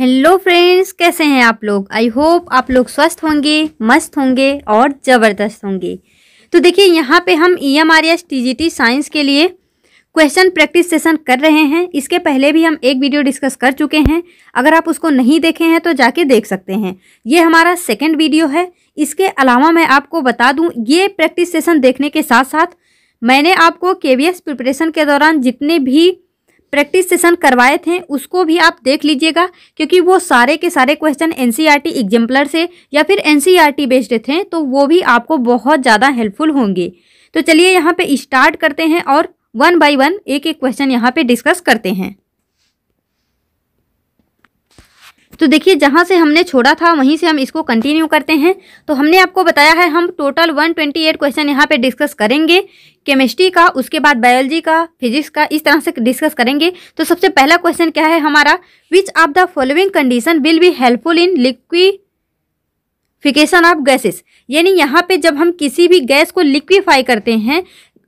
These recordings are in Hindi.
हेलो फ्रेंड्स कैसे हैं आप लोग आई होप आप लोग स्वस्थ होंगे मस्त होंगे और ज़बरदस्त होंगे तो देखिए यहाँ पे हम E M R S T G T science के लिए क्वेश्चन प्रैक्टिस सेशन कर रहे हैं इसके पहले भी हम एक वीडियो डिस्कस कर चुके हैं अगर आप उसको नहीं देखे हैं तो जाके देख सकते हैं ये हमारा सेकेंड वीडियो है इसके अलावा मैं आपको बता दूँ ये प्रैक्टिस सेशन देखने के साथ साथ मैंने आपको के वी एस प्रिपरेशन के दौरान जितने भी प्रैक्टिस सेशन करवाए थे उसको भी आप देख लीजिएगा क्योंकि वो सारे के सारे क्वेश्चन एन सी से या फिर एन सी बेस्ड थे तो वो भी आपको बहुत ज़्यादा हेल्पफुल होंगे तो चलिए यहाँ पे स्टार्ट करते हैं और वन बाई वन एक एक क्वेश्चन यहाँ पे डिस्कस करते हैं तो देखिए जहाँ से हमने छोड़ा था वहीं से हम इसको कंटिन्यू करते हैं तो हमने आपको बताया है हम टोटल 128 क्वेश्चन यहाँ पे डिस्कस करेंगे केमिस्ट्री का उसके बाद बायोलॉजी का फिजिक्स का इस तरह से डिस्कस करेंगे तो सबसे पहला क्वेश्चन क्या है हमारा which of the following condition will be helpful in liquification of gases यानी यहाँ पे जब हम किसी भी गैस को लिक्विफाई करते हैं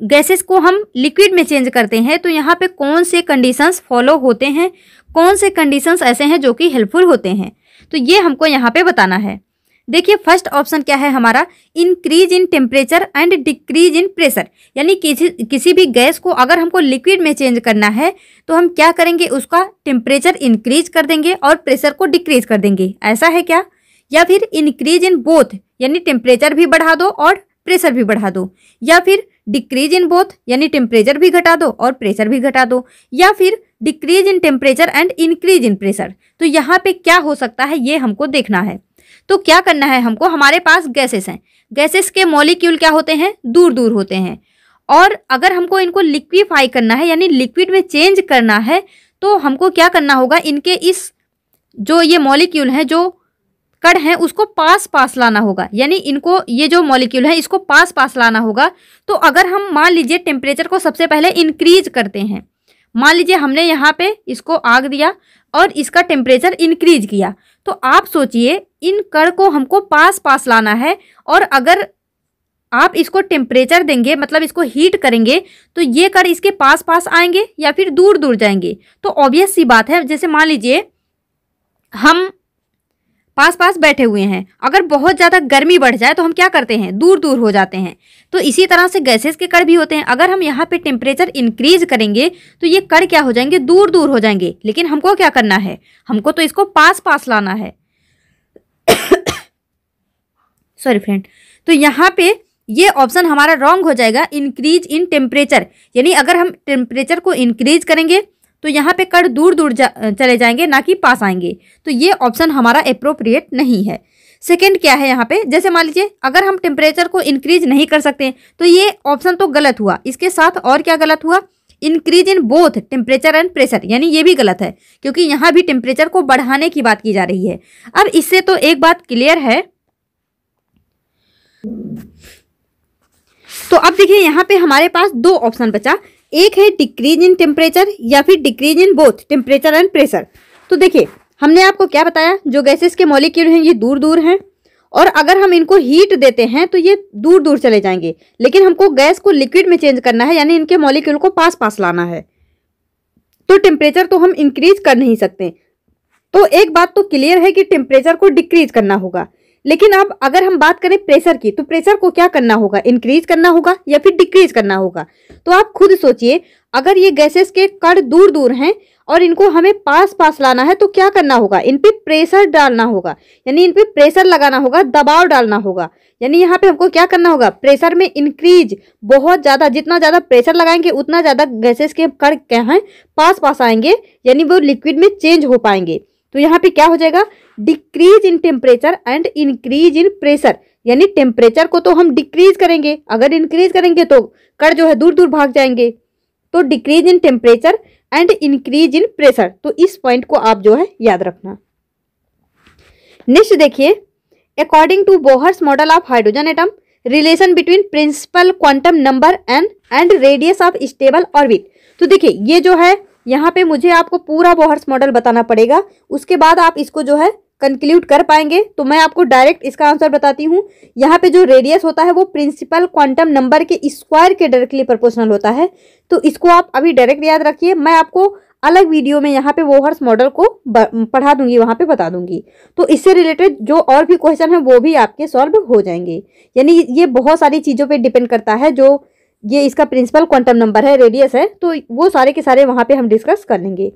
गैसेस को हम लिक्विड में चेंज करते हैं तो यहाँ पे कौन से कंडीशंस फॉलो होते हैं कौन से कंडीशंस ऐसे हैं जो कि हेल्पफुल होते हैं तो ये हमको यहाँ पे बताना है देखिए फर्स्ट ऑप्शन क्या है हमारा increase in temperature and decrease in pressure यानी किसी किसी भी गैस को अगर हमको लिक्विड में चेंज करना है तो हम क्या करेंगे उसका टेम्परेचर इंक्रीज कर देंगे और प्रेशर को डिक्रीज कर देंगे ऐसा है क्या या फिर इंक्रीज इन बोथ यानी टेम्परेचर भी बढ़ा दो और प्रेशर भी बढ़ा दो या फिर डिक्रीज इन बोथ यानी टेम्परेचर भी घटा दो और प्रेशर भी घटा दो या फिर decrease in temperature and increase in pressure तो यहाँ पे क्या हो सकता है ये हमको देखना है तो क्या करना है हमको हमारे पास गैसेस हैं गैसेस के मॉलिक्यूल क्या होते हैं दूर दूर होते हैं और अगर हमको इनको लिक्विफाई करना है यानी लिक्विड में चेंज करना है तो हमको क्या करना होगा इनके इस जो ये मॉलिक्यूल हैं जो कण है उसको पास पास लाना होगा यानी इनको ये जो मॉलिक्यूल है इसको पास पास लाना होगा तो अगर हम मान लीजिए टेम्परेचर को सबसे पहले इंक्रीज करते हैं मान लीजिए हमने यहाँ पे इसको आग दिया और इसका टेम्परेचर इंक्रीज किया तो आप सोचिए इन कण को हमको पास पास लाना है और अगर आप इसको टेम्परेचर देंगे मतलब इसको हीट करेंगे तो ये कण इसके पास पास आएंगे या फिर दूर दूर जाएंगे तो ऑब्वियस सी बात है जैसे मान लीजिए हम पास पास बैठे हुए हैं अगर बहुत ज़्यादा गर्मी बढ़ जाए तो हम क्या करते हैं दूर दूर हो जाते हैं तो इसी तरह से गैसेस के कड़ भी होते हैं अगर हम यहाँ पे टेम्परेचर इंक्रीज करेंगे तो ये कड़ क्या हो जाएंगे दूर दूर हो जाएंगे लेकिन हमको क्या करना है हमको तो इसको पास पास लाना है सॉरी फ्रेंड तो यहाँ पे ये ऑप्शन हमारा रॉन्ग हो जाएगा इंक्रीज इन टेम्परेचर यानी अगर हम टेम्परेचर को इंक्रीज करेंगे तो यहाँ पे कर दूर दूर जा, चले जाएंगे ना कि पास आएंगे तो ये ऑप्शन हमारा अप्रोप्रिएट नहीं है सेकेंड क्या है यहाँ पे जैसे मान लीजिए अगर हम टेम्परेचर को इंक्रीज नहीं कर सकते तो ये ऑप्शन तो गलत हुआ इसके साथ और क्या गलत हुआ increase in both temperature and pressure यानी ये भी गलत है क्योंकि यहाँ भी टेम्परेचर को बढ़ाने की बात की जा रही है अब इससे तो एक बात क्लियर है तो अब देखिए यहाँ पे हमारे पास दो ऑप्शन बचा एक है डिक्रीज इन टेम्परेचर या फिर decrease in both temperature and pressure तो देखिए हमने आपको क्या बताया जो गैसेस के मॉलिक्यूल हैं ये दूर दूर हैं और अगर हम इनको हीट देते हैं तो ये दूर दूर चले जाएंगे लेकिन हमको गैस को लिक्विड में चेंज करना है यानी इनके मॉलिक्यूल को पास पास लाना है तो टेम्परेचर तो हम इंक्रीज कर नहीं सकते तो एक बात तो क्लियर है कि टेम्परेचर को डिक्रीज करना होगा लेकिन अब अगर हम बात करें प्रेशर की तो प्रेशर को क्या करना होगा इंक्रीज करना होगा या फिर डिक्रीज करना होगा तो आप खुद सोचिए अगर ये गैसेस के कण दूर दूर हैं और इनको हमें पास पास लाना है तो क्या करना होगा इन पर प्रेशर डालना होगा यानी इन पर प्रेशर लगाना होगा दबाव डालना होगा यानी यहाँ पे हमको क्या करना होगा प्रेशर में इंक्रीज बहुत ज़्यादा जितना ज़्यादा प्रेशर लगाएंगे उतना ज़्यादा गैसेस के कण क्या हैं पास पास आएंगे यानी वो लिक्विड में चेंज हो पाएंगे तो यहाँ पे क्या हो जाएगा decrease in temperature and increase in pressure यानी टेम्परेचर को तो हम डिक्रीज करेंगे अगर इंक्रीज करेंगे तो कर जो है दूर दूर भाग जाएंगे तो decrease in temperature and increase in pressure तो इस पॉइंट को आप जो है याद रखना नेक्स्ट देखिए according to Bohr's model of hydrogen atom relation between principal quantum number and and radius of stable orbit तो देखिए ये जो है यहाँ पे मुझे आपको पूरा बोहर्स मॉडल बताना पड़ेगा उसके बाद आप इसको जो है कंक्लूड कर पाएंगे तो मैं आपको डायरेक्ट इसका आंसर बताती हूँ यहाँ पे जो रेडियस होता है वो प्रिंसिपल क्वांटम नंबर के स्क्वायर के डायरेक्टली प्रोपोर्शनल होता है तो इसको आप अभी डायरेक्ट याद रखिए मैं आपको अलग वीडियो में यहाँ पे वोहर्स मॉडल को पढ़ा दूंगी वहाँ पे बता दूंगी तो इससे रिलेटेड जो और भी क्वेश्चन है वो भी आपके सॉल्व हो जाएंगे यानी ये बहुत सारी चीज़ों पे डिपेंड करता है जो ये इसका प्रिंसिपल क्वांटम नंबर है रेडियस है तो वो सारे के सारे वहाँ पे हम डिस्कस कर लेंगे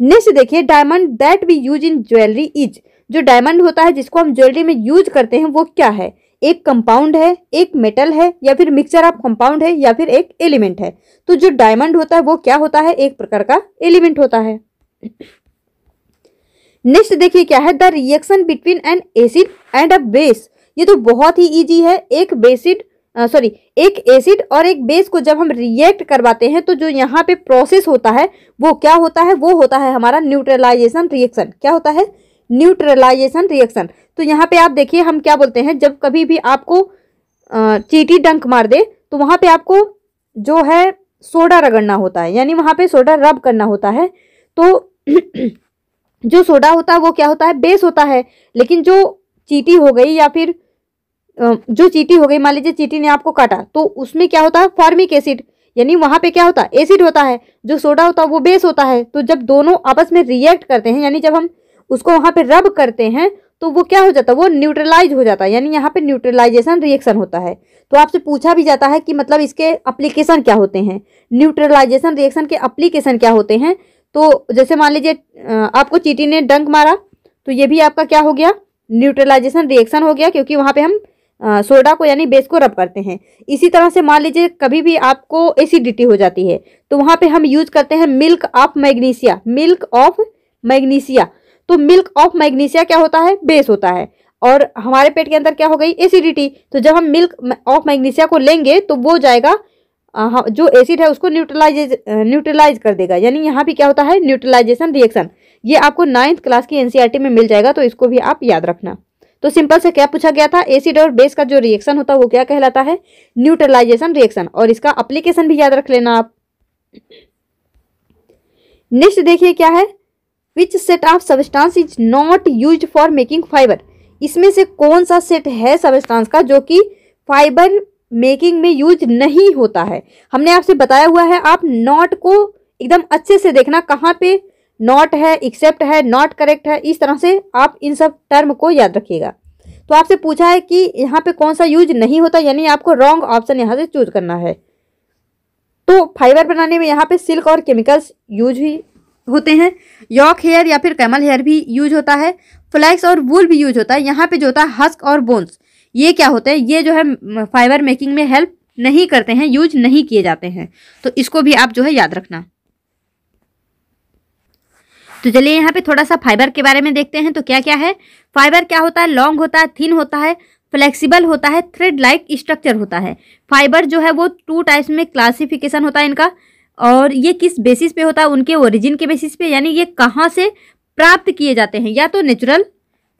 नेक्स्ट देखिए diamond that we use in jewellery is जो डायमंड होता है जिसको हम ज्वेलरी में यूज करते हैं वो क्या है एक कंपाउंड है एक मेटल है या फिर मिक्सचर ऑफ कंपाउंड है या फिर एक एलिमेंट है तो जो डायमंड होता है वो क्या होता है एक प्रकार का एलिमेंट होता है नेक्स्ट देखिए क्या है the reaction between an acid and a base ये तो बहुत ही इजी है एक बेसिड सॉरी एक एसिड और एक बेस को जब हम रिएक्ट करवाते हैं तो जो यहाँ पे प्रोसेस होता है वो क्या होता है वो होता है हमारा न्यूट्रलाइजेशन रिएक्शन क्या होता है न्यूट्रलाइजेशन रिएक्शन तो यहाँ पे आप देखिए हम क्या बोलते हैं जब कभी भी आपको चीटी डंक मार दे तो वहाँ पे आपको जो है सोडा रगड़ना होता है यानी वहाँ पे सोडा रब करना होता है तो जो सोडा होता है वो क्या होता है बेस होता है लेकिन जो चीटी हो गई या फिर जो चीटी हो गई मान लीजिए चीटी ने आपको काटा तो उसमें क्या होता है फॉर्मिक एसिड यानी वहाँ पे क्या होता है एसिड होता है जो सोडा होता है वो बेस होता है तो जब दोनों आपस में रिएक्ट करते हैं यानी जब हम उसको वहाँ पे रब करते हैं तो वो क्या हो जाता है वो न्यूट्रलाइज हो जाता है यानी यहाँ पे न्यूट्रलाइजेशन रिएक्शन होता है तो आपसे पूछा भी जाता है कि मतलब इसके अप्लीकेशन क्या होते हैं न्यूट्रलाइजेशन रिएक्शन के अप्लीकेशन क्या होते हैं तो जैसे मान लीजिए आपको चीटी ने डंक मारा तो ये भी आपका क्या हो गया न्यूट्रलाइजेशन रिएक्शन हो गया क्योंकि वहाँ पर हम सोडा को यानी बेस को रब करते हैं इसी तरह से मान लीजिए कभी भी आपको एसिडिटी हो जाती है तो वहाँ पे हम यूज करते हैं milk of magnesia milk of magnesia तो मिल्क ऑफ मैग्नीशिया क्या होता है बेस होता है और हमारे पेट के अंदर क्या हो गई एसिडिटी तो जब हम मिल्क ऑफ मैग्नीशिया को लेंगे तो वो जाएगा हाँ, जो एसिड है उसको न्यूट्रलाइज न्यूट्रलाइज कर देगा यानी यहाँ भी क्या होता है न्यूट्रलाइजेशन रिएक्शन ये आपको नाइन्थ क्लास की एनसीईआरटी e में मिल जाएगा तो इसको भी आप याद रखना तो सिंपल से क्या पूछा गया था एसिड और बेस का जो रिएक्शन होता है वो क्या कहलाता है न्यूट्रलाइजेशन रिएक्शन और इसका अप्लीकेशन भी याद रख लेना आप नेक्स्ट देखिए क्या है which set of substance is not use for making fibre इसमें से कौन सा सेट है सबस्टांस का जो कि फाइबर मेकिंग में यूज नहीं होता है हमने आपसे बताया हुआ है आप नॉट को एकदम अच्छे से देखना कहाँ पे नॉट है एक्सेप्ट है नॉट करेक्ट है इस तरह से आप इन सब टर्म को याद रखिएगा तो आपसे पूछा है कि यहाँ पे कौन सा यूज नहीं होता यानी आपको रॉन्ग ऑप्शन यहाँ से चूज करना है तो फाइबर बनाने में यहाँ पे सिल्क और केमिकल्स यूज ही होते हैं यॉक हेयर या फिर कैमल हेयर भी यूज होता है फ्लैक्स और वूल भी यूज होता है यहाँ पे जो होता है हस्क और बोन्स ये क्या होते हैं ये जो है फाइबर मेकिंग में हेल्प नहीं करते हैं यूज नहीं किए जाते हैं तो इसको भी आप जो है याद रखना तो चलिए यहाँ पे थोड़ा सा फाइबर के बारे में देखते हैं तो क्या क्या है फाइबर क्या होता है लॉन्ग होता है थिन होता है फ्लेक्सिबल होता है थ्रेड लाइक स्ट्रक्चर होता है फाइबर जो है वो टू टाइप्स में क्लासिफिकेशन होता है इनका और ये किस बेसिस पे होता है उनके ओरिजिन के बेसिस पे यानी ये कहाँ से प्राप्त किए जाते हैं या तो नेचुरल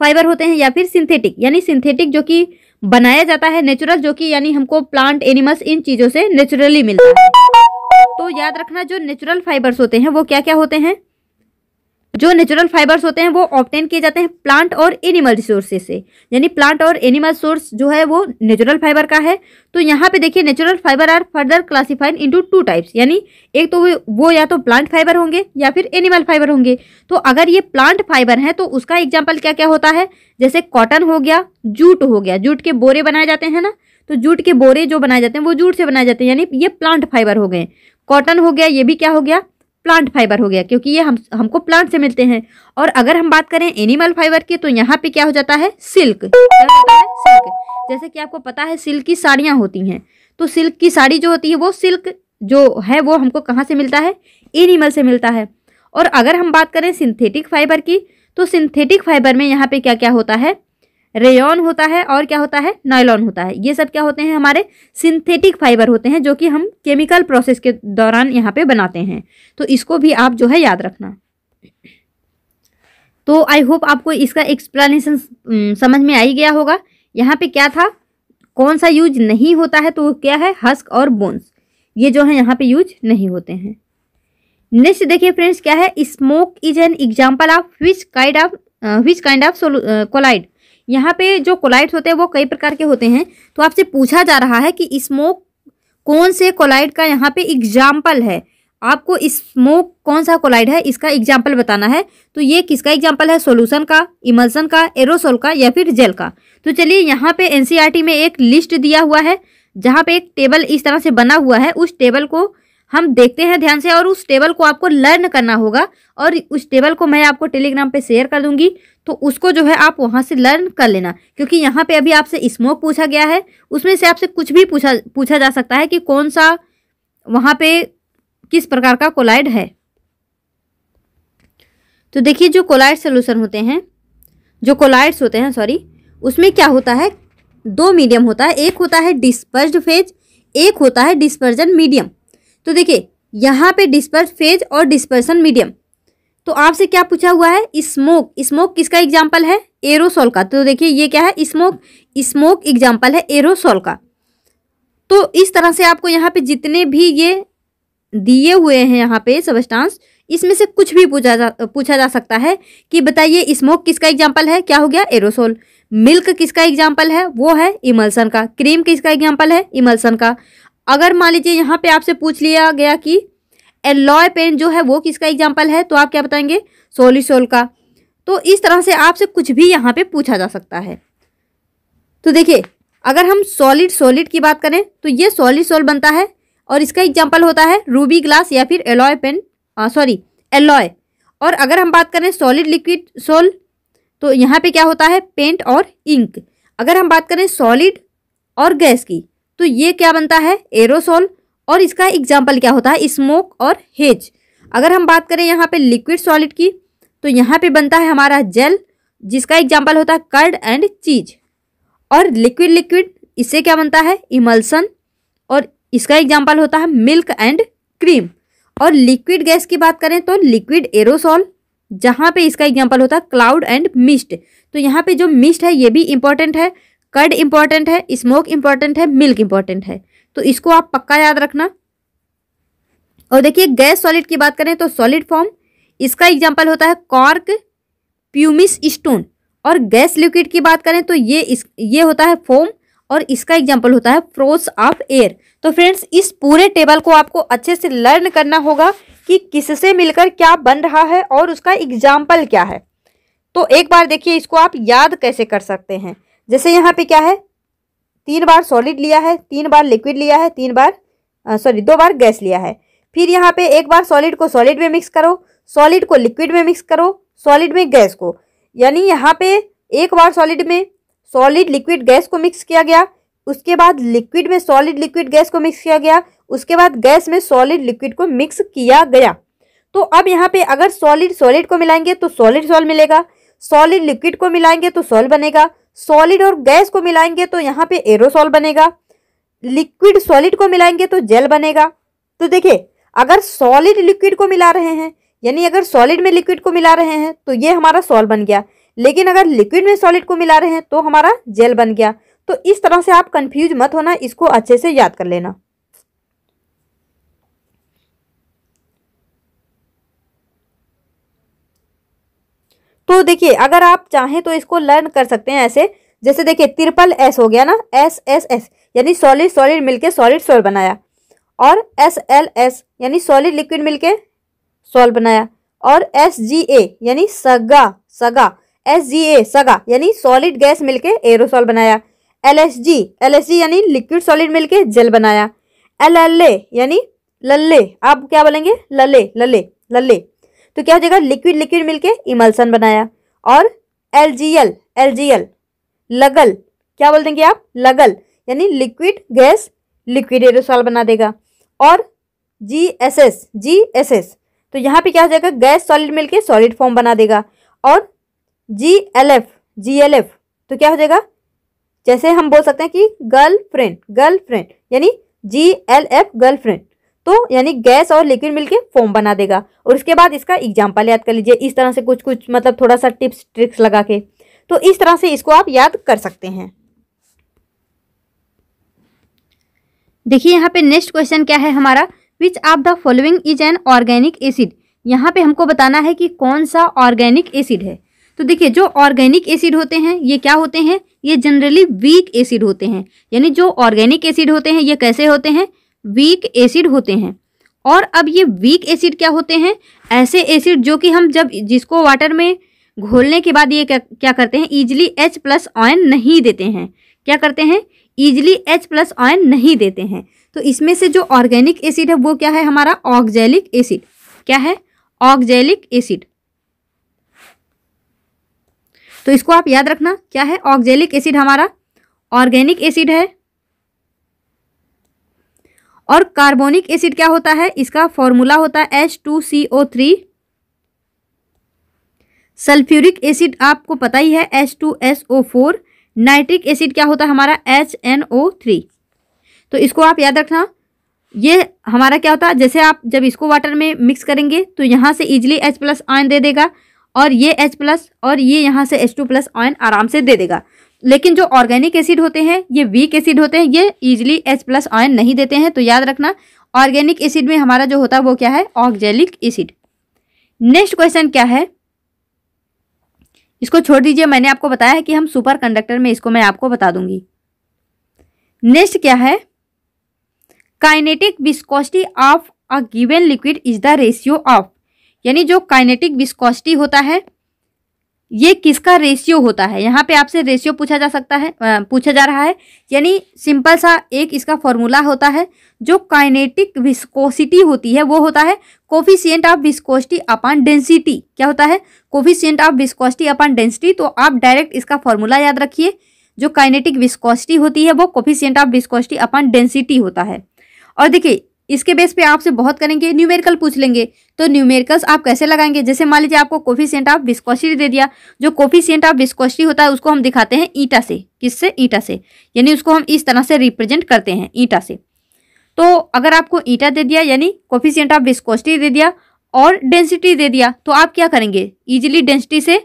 फाइबर होते हैं या फिर सिंथेटिक यानी सिंथेटिक जो कि बनाया जाता है नेचुरल जो कि यानी हमको प्लांट एनिमल्स इन चीज़ों से नेचुरली मिलता है तो याद रखना जो नेचुरल फाइबर्स होते हैं वो क्या क्या होते हैं जो नेचुरल फाइबर्स होते हैं वो ऑप्टेन किए जाते हैं प्लांट और एनिमल रिसोर्सेज से यानी प्लांट और एनिमल सोर्स जो है वो नेचुरल फाइबर का है तो यहाँ पे देखिए natural fibre are further classified into two types यानी एक तो वो या तो प्लांट फाइबर होंगे या फिर एनिमल फाइबर होंगे तो अगर ये प्लांट फाइबर हैं तो उसका एग्जाम्पल क्या क्या होता है जैसे कॉटन हो गया जूट हो गया जूट के बोरे बनाए जाते हैं ना तो जूट के बोरे जो बनाए जाते हैं वो जूट से बनाए जाते हैं यानी ये प्लांट फाइबर हो गए कॉटन हो गया ये भी क्या हो गया प्लांट फाइबर हो गया क्योंकि ये हम हमको प्लांट से मिलते हैं और अगर हम बात करें एनिमल फाइबर की तो यहाँ पे क्या हो जाता है सिल्क क्या होता है सिल्क जैसे कि आपको पता है सिल्क की साड़ियाँ होती हैं तो सिल्क की साड़ी जो होती है वो सिल्क जो है वो हमको कहाँ से मिलता है एनिमल से मिलता है और अगर हम बात करें सिंथेटिक फाइबर की तो सिंथेटिक फाइबर में यहाँ पे क्या क्या होता है रेयन होता है और क्या होता है नायलॉन होता है ये सब क्या होते हैं हमारे सिंथेटिक फाइबर होते हैं जो कि हम केमिकल प्रोसेस के दौरान यहाँ पे बनाते हैं तो इसको भी आप जो है याद रखना तो आई होप आपको इसका एक्सप्लेनेशन समझ में आ ही गया होगा यहाँ पे क्या था कौन सा यूज नहीं होता है तो क्या है हस्क और बोन्स ये जो है यहाँ पे यूज नहीं होते हैं नेक्स्ट देखिए फ्रेंड्स क्या है smoke is an example of which kind of which kind of colloid यहाँ पे जो कोलाइड्स होते हैं वो कई प्रकार के होते हैं तो आपसे पूछा जा रहा है कि स्मोक कौन से कोलाइड का यहाँ पे एग्जाम्पल है आपको स्मोक कौन सा कोलाइड है इसका एग्जाम्पल बताना है तो ये किसका एग्जाम्पल है सोल्यूशन का इमल्सन का एरोसोल का या फिर जेल का तो चलिए यहाँ पे एन में एक लिस्ट दिया हुआ है जहाँ पे एक टेबल इस तरह से बना हुआ है उस टेबल को हम देखते हैं ध्यान से और उस टेबल को आपको लर्न करना होगा और उस टेबल को मैं आपको टेलीग्राम पे शेयर कर दूंगी तो उसको जो है आप वहाँ से लर्न कर लेना क्योंकि यहाँ पे अभी आपसे स्मोक पूछा गया है उसमें से आपसे कुछ भी पूछा पूछा जा सकता है कि कौन सा वहाँ पे किस प्रकार का कोलाइड है तो देखिए जो कोलाइड सोल्यूशन होते हैं जो कोलाइड्स होते हैं सॉरी उसमें क्या होता है दो मीडियम होता है एक होता है डिस्पर्ज फेज एक होता है डिस्पर्जन मीडियम तो देखिए यहाँ पे डिस्पर्स फेज और डिस्पर्सन मीडियम तो आपसे क्या पूछा हुआ है स्मोक स्मोक किसका एग्जाम्पल है एरोसोल का तो देखिए ये क्या है स्मोक स्मोक एग्जाम्पल है एरोसोल का तो इस तरह से आपको यहाँ पे जितने भी ये दिए हुए हैं यहाँ पे सबस्टांस इसमें से कुछ भी पूछा जा पूछा जा सकता है कि बताइए स्मोक किसका एग्जाम्पल है क्या हो गया एरोसोल मिल्क किसका एग्जाम्पल है वो है इमल्सन का क्रीम किसका एग्जाम्पल है इमल्सन का अगर मान लीजिए यहाँ पे आपसे पूछ लिया गया कि एलॉय पेन जो है वो किसका एग्जाम्पल है तो आप क्या बताएंगे सोलिसोल का तो इस तरह से आपसे कुछ भी यहाँ पे पूछा जा सकता है तो देखिए अगर हम सॉलिड सॉलिड की बात करें तो ये सॉलिड सोल बनता है और इसका एग्जाम्पल होता है रूबी ग्लास या फिर एलॉय पेन सॉरी एलॉय और अगर हम बात करें सॉलिड लिक्विड सोल तो यहाँ पे क्या होता है पेंट और इंक अगर हम बात करें सॉलिड और गैस की तो ये क्या बनता है एरोसोल और इसका एग्जाम्पल क्या होता है स्मोक और हेज अगर हम बात करें यहाँ पे लिक्विड सॉलिड की तो यहाँ पे बनता है हमारा जेल जिसका एग्जाम्पल होता है कर्ड एंड चीज और लिक्विड लिक्विड इससे क्या बनता है इमल्सन और इसका एग्जाम्पल होता है मिल्क एंड क्रीम और लिक्विड गैस की बात करें तो लिक्विड एरोसॉल जहाँ पे इसका एग्जाम्पल होता है क्लाउड एंड मिस्ट तो यहाँ पे जो मिस्ट है ये भी इम्पॉर्टेंट है कर्ड इम्पॉर्टेंट है स्मोक इम्पॉर्टेंट है मिल्क इम्पॉर्टेंट है तो इसको आप पक्का याद रखना और देखिए गैस सॉलिड की बात करें तो सॉलिड फॉर्म इसका एग्जाम्पल होता है कॉर्क प्यूमिस स्टोन और गैस लिक्विड की बात करें तो ये इस ये होता है फोम और इसका एग्जाम्पल होता है फ्रोस ऑफ एयर तो फ्रेंड्स इस पूरे टेबल को आपको अच्छे से लर्न करना होगा कि किससे मिलकर क्या बन रहा है और उसका एग्जाम्पल क्या है तो एक बार देखिए इसको आप याद कैसे कर सकते हैं जैसे यहाँ पे क्या है तीन बार सॉलिड लिया है तीन बार लिक्विड लिया है तीन बार सॉरी दो बार गैस लिया है फिर यहाँ पे एक बार सॉलिड को सॉलिड में मिक्स करो सॉलिड को लिक्विड में मिक्स करो सॉलिड में गैस को यानी यहाँ पे एक बार सॉलिड में सॉलिड लिक्विड गैस को मिक्स किया गया उसके बाद लिक्विड में सॉलिड लिक्विड गैस को मिक्स किया गया उसके बाद गैस में सॉलिड लिक्विड को मिक्स किया गया तो अब यहाँ पे अगर सॉलिड सॉलिड को मिलाएंगे तो सॉलिड सॉल मिलेगा सॉलिड लिक्विड को मिलाएंगे तो सॉल बनेगा सॉलिड और गैस को मिलाएंगे तो यहाँ पे एरोसॉल बनेगा लिक्विड सॉलिड को मिलाएंगे तो जेल बनेगा तो देखिए अगर सॉलिड लिक्विड को मिला रहे हैं यानी अगर सॉलिड में लिक्विड को मिला रहे हैं तो ये हमारा सॉल बन गया लेकिन अगर लिक्विड में सॉलिड को मिला रहे हैं तो हमारा जेल बन गया तो इस तरह से आप कंफ्यूज मत होना इसको अच्छे से याद कर लेना तो देखिए अगर आप चाहें तो इसको लर्न कर सकते हैं ऐसे जैसे देखिए त्रिपल एस हो गया ना एस एस एस यानी सॉलिड सॉलिड मिलके सॉलिड सॉल्व बनाया और एस एल एस यानी सॉलिड लिक्विड मिलके सॉल्व बनाया और एस जी ए यानी सगा सगा एस जी ए सगा यानी सॉलिड गैस मिलके एरोसॉल बनाया L S G L S G यानी लिक्विड सॉलिड मिलके जेल बनाया एल एल ए यानी लल्ले आप क्या बोलेंगे लल्ले लल्ले लल्ले तो क्या हो जाएगा लिक्विड लिक्विड मिलके इमल्सन बनाया और L G L L G L लगल क्या बोल देंगे आप लगल यानी लिक्विड गैस लिक्विड एरोसॉल बना देगा और G S S G S S तो यहाँ पे क्या हो जाएगा गैस सॉलिड मिलके सॉलिड फॉर्म बना देगा और G L F G L F तो क्या हो जाएगा जैसे हम बोल सकते हैं कि गर्ल फ्रेंड गर्ल फ्रेंड यानी G L F girlfriend तो यानी गैस और लिक्विड मिलके फॉर्म बना देगा और उसके बाद इसका एग्जाम्पल याद कर लीजिए इस तरह से कुछ कुछ मतलब थोड़ा सा टिप्स ट्रिक्स लगा के तो इस तरह से इसको आप याद कर सकते हैं देखिए यहाँ पे नेक्स्ट क्वेश्चन क्या है हमारा which of the following is an organic acid यहाँ पे हमको बताना है कि कौन सा ऑर्गेनिक एसिड है तो देखिए जो ऑर्गेनिक एसिड होते हैं ये क्या होते हैं ये जनरली वीक एसिड होते हैं यानी जो ऑर्गेनिक एसिड होते हैं ये कैसे होते हैं वीक एसिड होते हैं और अब ये वीक एसिड क्या होते हैं ऐसे एसिड जो कि हम जब जिसको वाटर में घोलने के बाद ये क्या, क्या करते हैं ईजिली एच प्लस ऑयन नहीं देते हैं क्या करते हैं ईजिली एच प्लस ऑयन नहीं देते हैं तो इसमें से जो ऑर्गेनिक एसिड है वो क्या है हमारा ऑक्जेलिक एसिड क्या है ऑक्जेलिक एसिड तो इसको आप याद रखना क्या है ऑक्जेलिक एसिड हमारा ऑर्गेनिक एसिड है और कार्बोनिक एसिड क्या होता है इसका फॉर्मूला होता है H two C O three sulphuric acid आपको पता ही है H two S O four nitric acid क्या होता है हमारा एच एन ओ थ्री तो इसको आप याद रखना ये हमारा क्या होता है जैसे आप जब इसको वाटर में मिक्स करेंगे तो यहाँ से इजिली एच प्लस आयन दे देगा और ये एच प्लस और ये यहाँ से एच टू प्लस आयन आराम से दे देगा लेकिन जो ऑर्गेनिक एसिड होते हैं ये वीक एसिड होते हैं ये इजिली एच प्लस आयन नहीं देते हैं तो याद रखना ऑर्गेनिक एसिड में हमारा जो होता है वो क्या है ऑक्जेलिक एसिड नेक्स्ट क्वेश्चन क्या है इसको छोड़ दीजिए मैंने आपको बताया है कि हम सुपर कंडक्टर में इसको मैं आपको बता दूंगी नेक्स्ट क्या है kinetic viscosity of a given liquid is the ratio of यानी जो काइनेटिक विस्कोसिटी होता है ये किसका रेशियो होता है यहाँ पे आपसे रेशियो पूछा जा सकता है पूछा जा रहा है यानी सिंपल सा एक इसका फॉर्मूला होता है जो काइनेटिक विस्कोसिटी होती है वो होता है coefficient of viscosity upon density क्या होता है coefficient of viscosity upon density तो आप डायरेक्ट इसका फॉर्मूला याद रखिए जो काइनेटिक विस्कोसिटी होती है वो coefficient of viscosity upon density होता है और देखिए इसके बेस पे आपसे बहुत करेंगे न्यूमेरिकल पूछ लेंगे तो न्यूमेरिकल्स आप कैसे लगाएंगे जैसे मान लीजिए आपको कोफिशियंट ऑफ विस्कोसिटी दे दिया जो कोफिशियंट ऑफ विस्कोसिटी होता है उसको हम दिखाते हैं ईटा से किससे ईटा से यानी उसको हम इस तरह से रिप्रेजेंट करते हैं ईटा से तो अगर आपको ईटा दे दिया यानी कोफिशियंट ऑफ विस्कोसिटी दे दिया और डेंसिटी दे दिया तो आप क्या करेंगे ईजिली डेंसिटी से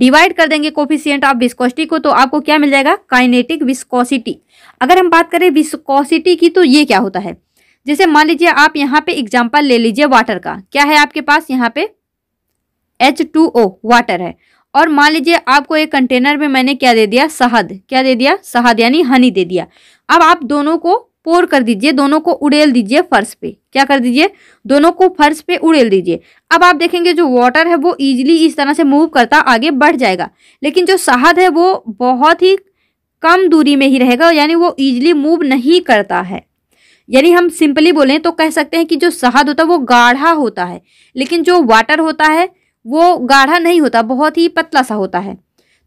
डिवाइड कर देंगे कोफिशियंट ऑफ विस्कोसिटी को तो आपको क्या मिल जाएगा काइनेटिक विस्कोसिटी अगर हम बात करें विस्कोसिटी की तो ये क्या होता है जैसे मान लीजिए आप यहाँ पे एग्जाम्पल ले लीजिए वाटर का क्या है आपके पास यहाँ पे एच टू ओ वाटर है और मान लीजिए आपको एक कंटेनर में मैंने क्या दे दिया शहद क्या दे दिया शहद यानी हनी दे दिया अब आप दोनों को पोर कर दीजिए दोनों को उड़ेल दीजिए फर्श पे क्या कर दीजिए दोनों को फर्श पे उड़ेल दीजिए अब आप देखेंगे जो वाटर है वो इजीली इस तरह से मूव करता आगे बढ़ जाएगा लेकिन जो शहद है वो बहुत ही कम दूरी में ही रहेगा यानी वो इजीली मूव नहीं करता है यानी हम सिंपली बोलें तो कह सकते हैं कि जो शहद होता है वो गाढ़ा होता है लेकिन जो वाटर होता है वो गाढ़ा नहीं होता बहुत ही पतला सा होता है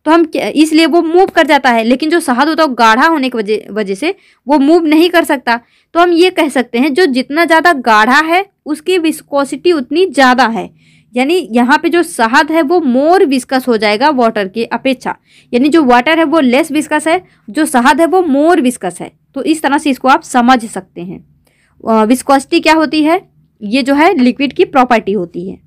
तो हम इसलिए वो मूव कर जाता है लेकिन जो शहद होता है वो गाढ़ा होने की वजह वजह से वो मूव नहीं कर सकता तो हम ये कह सकते हैं जो जितना ज़्यादा गाढ़ा है उसकी विस्कोसिटी उतनी ज़्यादा है यानी यहाँ पे जो शहद है वो मोर विस्कस हो जाएगा वाटर की अपेक्षा यानी जो वाटर है वो लेस विस्कस है जो शहद है वो मोर विस्कस है तो इस तरह से इसको आप समझ सकते हैं विस्कोसिटी क्या होती है ये जो है लिक्विड की प्रॉपर्टी होती है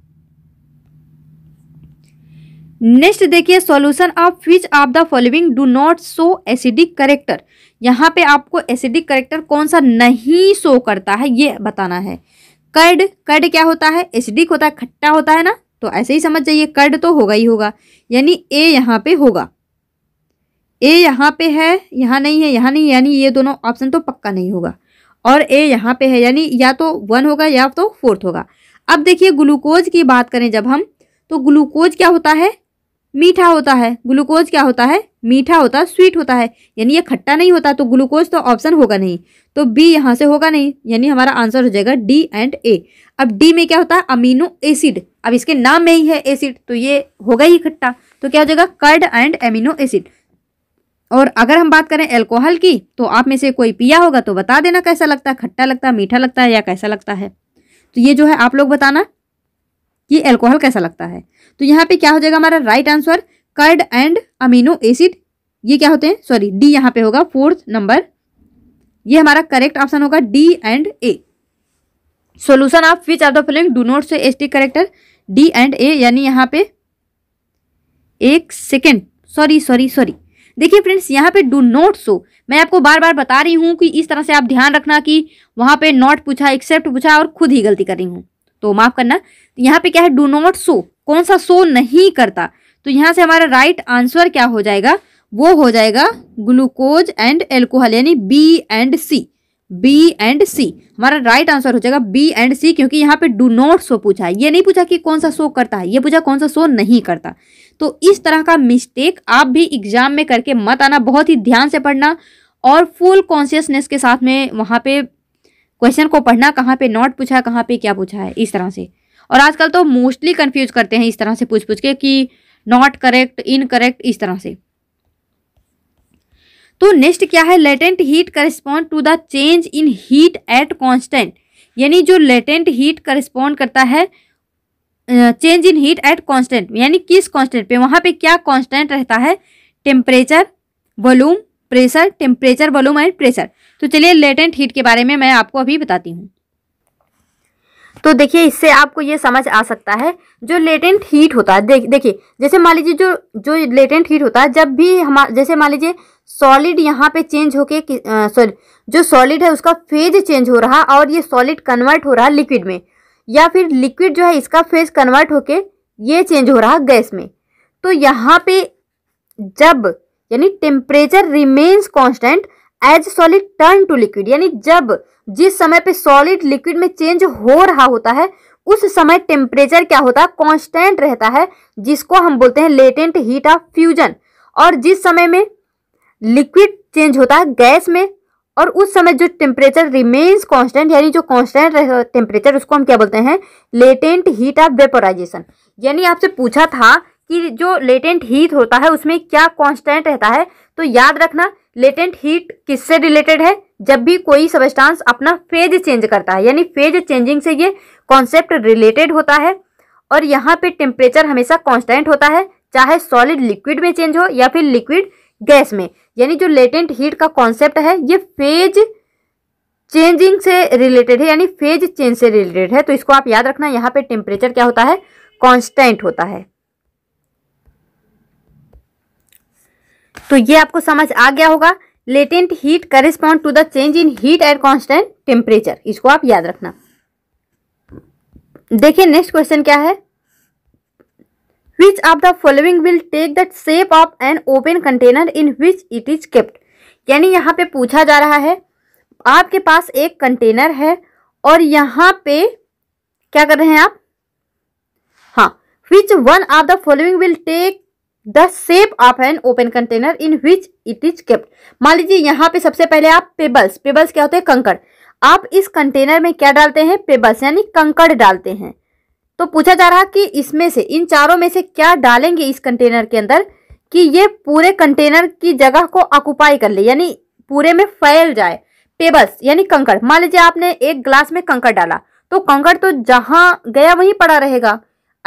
नेक्स्ट देखिए solution of which of the following do not show acidic character यहाँ पे आपको एसिडिक करेक्टर कौन सा नहीं शो करता है ये बताना है कर्ड कर्ड क्या होता है एसिडिक होता है खट्टा होता है ना तो ऐसे ही समझ जाइए कर्ड तो होगा ही होगा यानी ए यहाँ पे होगा ए यहाँ पे है यहाँ नहीं है यहाँ नहीं यानी ये दोनों ऑप्शन तो पक्का नहीं होगा और ए यहाँ पे है यानी या तो वन होगा या तो फोर्थ होगा अब देखिए ग्लूकोज की बात करें जब हम तो ग्लूकोज क्या होता है मीठा होता है ग्लूकोज क्या होता है मीठा होता है स्वीट होता है यानी ये खट्टा नहीं होता तो ग्लूकोज तो ऑप्शन होगा नहीं तो बी यहाँ से होगा नहीं यानी हमारा आंसर हो जाएगा डी एंड ए अब डी में क्या होता है अमीनो एसिड अब इसके नाम में ही है एसिड तो ये होगा ही खट्टा तो क्या हो जाएगा कर्ड एंड अमीनो एसिड और अगर हम बात करें एल्कोहल की तो आप में से कोई पिया होगा तो बता देना कैसा लगता है खट्टा लगता है मीठा लगता है या कैसा लगता है तो ये जो है आप लोग बताना ये एल्कोहल कैसा लगता है तो यहाँ पे क्या हो जाएगा हमारा right answer curd and amino acid ये क्या होते हैं सॉरी डी यहाँ पे होगा फोर्थ नंबर ये हमारा करेक्ट ऑप्शन होगा D and A solution of which are the following do not से S T character D and A यानी यहाँ पे एक सेकेंड सॉरी सॉरी सॉरी देखिए फ्रेंड्स यहाँ पे डू नोट सो मैं आपको बार बार बता रही हूँ कि इस तरह से आप ध्यान रखना कि वहाँ पे नॉट पूछा एक्सेप्ट पूछा और खुद ही गलती कर रही हूँ तो माफ़ करना यहाँ पे क्या है डू नॉट सो कौन सा सो नहीं करता तो यहाँ से हमारा राइट आंसर क्या हो जाएगा वो हो जाएगा ग्लूकोज एंड एल्कोहल यानी B and C B and C हमारा राइट आंसर हो जाएगा बी एंड सी क्योंकि यहाँ पे डू नॉट सो पूछा है ये नहीं पूछा कि कौन सा सो करता है ये पूछा कौन सा सो नहीं करता तो इस तरह का मिस्टेक आप भी एग्जाम में करके मत आना बहुत ही ध्यान से पढ़ना और फुल कॉन्शियसनेस के साथ में वहाँ पे क्वेश्चन को पढ़ना कहाँ पे नॉट पूछा है कहाँ पे क्या पूछा है इस तरह से और आजकल तो मोस्टली कन्फ्यूज करते हैं इस तरह से पूछ पूछ के कि नॉट करेक्ट इनकरेक्ट इस तरह से तो नेक्स्ट क्या है latent heat correspond to the change in heat at constant यानी जो लेटेंट हीट करिस्पॉन्ड करता है change in heat at constant यानी किस कॉन्स्टेंट पे वहाँ पे क्या कॉन्स्टेंट रहता है temperature volume pressure temperature volume and pressure तो चलिए लेटेंट हीट के बारे में मैं आपको अभी बताती हूँ तो देखिए इससे आपको ये समझ आ सकता है जो लेटेंट हीट होता है दे, देखिए जैसे मान लीजिए जो जो लेटेंट हीट होता है जब भी हम जैसे मान लीजिए सॉलिड यहाँ पे चेंज होके सॉरी जो सॉलिड है उसका फेज चेंज हो रहा और ये सॉलिड कन्वर्ट हो रहा लिक्विड में या फिर लिक्विड जो है इसका फेज कन्वर्ट होके ये चेंज हो रहा गैस में तो यहाँ पे जब यानी temperature remains constant as solid turn to liquid यानी जब जिस समय पे सॉलिड लिक्विड में चेंज हो रहा होता है उस समय टेम्परेचर क्या होता है कॉन्स्टेंट रहता है जिसको हम बोलते हैं लेटेंट हीट ऑफ फ्यूजन और जिस समय में लिक्विड चेंज होता है गैस में और उस समय जो टेम्परेचर रिमेन्स कांस्टेंट यानी जो कांस्टेंट टेम्परेचर उसको हम क्या बोलते हैं लेटेंट हीट ऑफ वेपोराइजेशन यानी आपसे पूछा था कि जो लेटेंट हीट होता है उसमें क्या कांस्टेंट रहता है तो याद रखना लेटेंट हीट किससे रिलेटेड है जब भी कोई सबस्टांस अपना फेज चेंज करता है यानी फेज चेंजिंग से ये कॉन्सेप्ट रिलेटेड होता है और यहाँ पे टेम्परेचर हमेशा कांस्टेंट होता है चाहे सॉलिड लिक्विड में चेंज हो या फिर लिक्विड गैस में यानी जो लेटेंट हीट का कॉन्सेप्ट है ये फेज चेंजिंग से रिलेटेड है यानी फेज चेंज से रिलेटेड है तो इसको आप याद रखना यहाँ पे टेम्परेचर क्या होता है कॉन्स्टेंट होता है तो ये आपको समझ आ गया होगा latent heat correspond to the change in heat at constant temperature इसको आप याद रखना देखिए नेक्स्ट क्वेश्चन क्या है which of the following will take the shape of an open container in which it is kept यानी यहाँ पे पूछा जा रहा है आपके पास एक कंटेनर है और यहाँ पे क्या कर रहे हैं आप हाँ which one of the following will take the shape of an open container in which it is kept मान लीजिए यहाँ पे सबसे पहले आप पेबल्स पेबल्स क्या होते हैं कंकड़ आप इस कंटेनर में क्या डालते हैं पेबल्स यानी कंकड़ डालते हैं तो पूछा जा रहा कि इसमें से इन चारों में से क्या डालेंगे इस कंटेनर के अंदर कि ये पूरे कंटेनर की जगह को ऑक्यूपाई कर ले यानी पूरे में फैल जाए पेबल्स यानी कंकड़ मान लीजिए आपने एक ग्लास में कंकड़ डाला तो कंकड़ तो जहाँ गया वहीं पड़ा रहेगा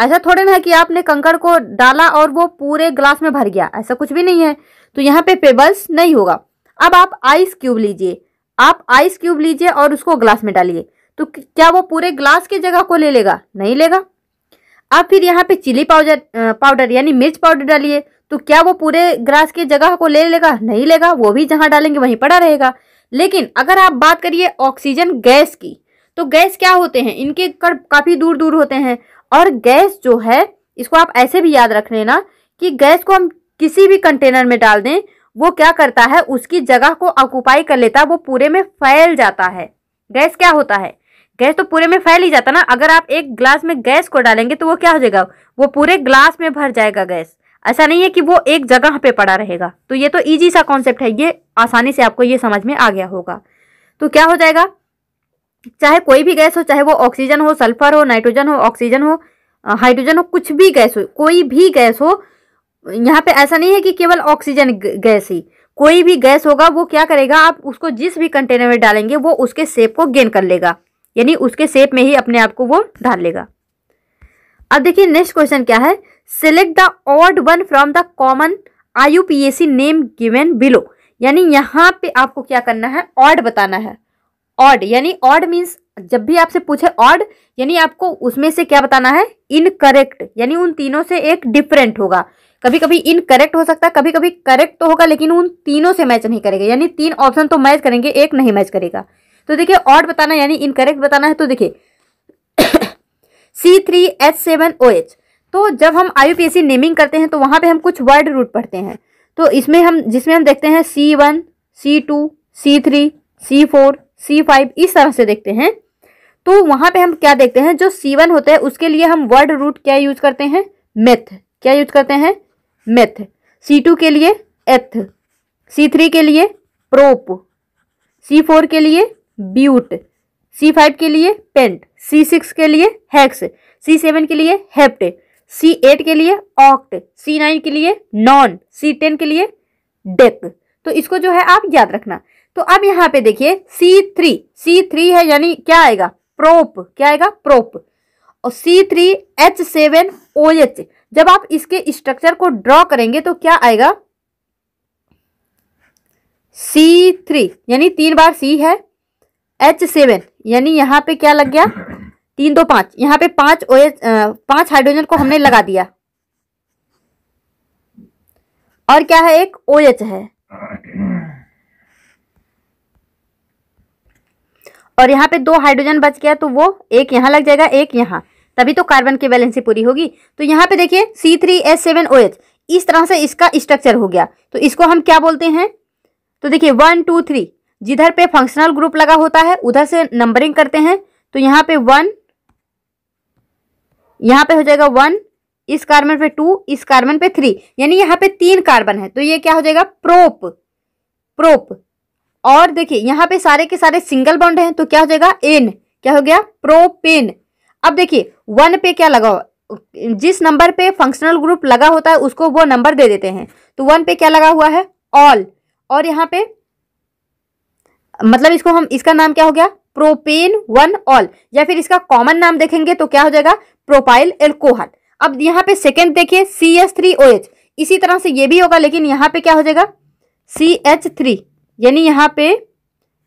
ऐसा थोड़े ना है कि आपने कंकड़ को डाला और वो पूरे ग्लास में भर गया ऐसा कुछ भी नहीं है तो यहाँ पे पेबल्स नहीं होगा अब आप आइस क्यूब लीजिए आप आइस क्यूब लीजिए और उसको ग्लास में डालिए तो क्या वो पूरे ग्लास की जगह को ले लेगा नहीं लेगा अब फिर यहाँ पे चिली पाउडर पाउडर यानी मिर्च पाउडर डालिए तो क्या वो पूरे ग्लास की जगह को ले लेगा नहीं लेगा वो भी जहाँ डालेंगे वहीं पड़ा रहेगा लेकिन अगर आप बात करिए ऑक्सीजन गैस की तो गैस क्या होते हैं इनके कर काफ़ी दूर दूर होते हैं और गैस जो है इसको आप ऐसे भी याद रख लेना कि गैस को हम किसी भी कंटेनर में डाल दें वो क्या करता है उसकी जगह को ऑक्यूपाई कर लेता है वो पूरे में फैल जाता है गैस क्या होता है गैस तो पूरे में फैल ही जाता ना अगर आप एक ग्लास में गैस को डालेंगे तो वो क्या हो जाएगा वो पूरे ग्लास में भर जाएगा गैस ऐसा नहीं है कि वो एक जगह पे पड़ा रहेगा तो ये तो इजी सा कॉन्सेप्ट है ये आसानी से आपको ये समझ में आ गया होगा तो क्या हो जाएगा चाहे कोई भी गैस हो चाहे वो ऑक्सीजन हो सल्फर हो नाइट्रोजन हो ऑक्सीजन हो हाइड्रोजन हो कुछ भी गैस हो कोई भी गैस हो यहाँ पे ऐसा नहीं है कि केवल ऑक्सीजन गैस ही कोई भी गैस होगा वो क्या करेगा आप उसको जिस भी कंटेनर में डालेंगे वो उसके सेप को गेन कर लेगा यानी उसके सेप में ही अपने आप को वो डाल लेगा अब देखिए नेक्स्ट क्वेश्चन क्या है select the odd one from the common I name given below यानी यहाँ पे आपको क्या करना है ऑड बताना है ऑड यानी ऑड मीन्स जब भी आपसे पूछे ऑड यानी आपको उसमें से क्या बताना है इनकरेक्ट यानी उन तीनों से एक डिफरेंट होगा कभी कभी इनकरेक्ट हो सकता है कभी कभी करेक्ट तो होगा लेकिन उन तीनों से मैच नहीं करेगा यानी तीन ऑप्शन तो मैच करेंगे एक नहीं मैच करेगा तो देखिए ऑड बताना यानी इनकरेक्ट बताना है तो देखिए C three H seven O H तो जब हम I P S C naming करते हैं तो वहां पे हम कुछ वर्ड रूट पढ़ते हैं तो इसमें हम जिसमें हम देखते हैं C one C two C three C four C five इस तरह से देखते हैं तो वहां पे हम क्या देखते हैं जो सी वन होता है उसके लिए हम वर्ड रूट क्या यूज करते हैं मेथ क्या यूज करते हैं मेथ सी टू के लिए एथ सी थ्री के लिए प्रोप सी फोर के लिए ब्यूट सी फाइव के लिए पेंट सी सिक्स के लिए हैक्स सी सेवन के लिए हेप्ट सी एट के लिए ऑक्ट सी नाइन के लिए नॉन सी टेन के लिए डेक तो इसको जो है आप याद रखना तो अब यहाँ पे देखिए सी थ्री सी थ्री है यानी क्या आएगा प्रोप क्या आएगा प्रोप और C three H seven O H जब आप इसके स्ट्रक्चर को ड्रॉ करेंगे तो क्या आएगा सी थ्री यानी तीन बार सी है एच सेवन यानी यहाँ पे क्या लग गया तीन दो पांच यहाँ पे पांच ओ एच पांच हाइड्रोजन को हमने लगा दिया और क्या है एक ओ एच है और यहाँ पे दो हाइड्रोजन बच गया तो वो एक यहाँ लग जाएगा एक यहाँ तभी तो कार्बन की वैलेंसी पूरी होगी तो यहाँ पे देखिए C three S seven O H इस तरह से इसका स्ट्रक्चर हो गया तो इसको हम क्या बोलते हैं तो देखिए वन टू थ्री जिधर पे फंक्शनल ग्रुप लगा होता है उधर से नंबरिंग करते हैं तो यहाँ पे वन यहाँ पे हो जाएगा वन इस कार्बन पे टू इस कार्बन पे थ्री यानी यहाँ पे तीन कार्बन है तो ये क्या हो जाएगा प्रोप प्रोप और देखिए यहाँ पे सारे के सारे सिंगल बॉन्ड हैं तो क्या हो जाएगा एन क्या हो गया प्रोपेन अब देखिए वन पे क्या लगाओ जिस नंबर पे फंक्शनल ग्रुप लगा होता है उसको वो नंबर दे देते हैं तो वन पे क्या लगा हुआ है ऑल और यहाँ पे मतलब इसको हम इसका नाम क्या हो गया प्रोपेन वन ऑल या फिर इसका कॉमन नाम देखेंगे तो क्या हो जाएगा प्रोपाइल एल्कोहल अब यहाँ पे सेकेंड देखिए C H three O H इसी तरह से ये भी होगा लेकिन यहाँ पे क्या हो जाएगा सी एच थ्री यानी यहाँ पे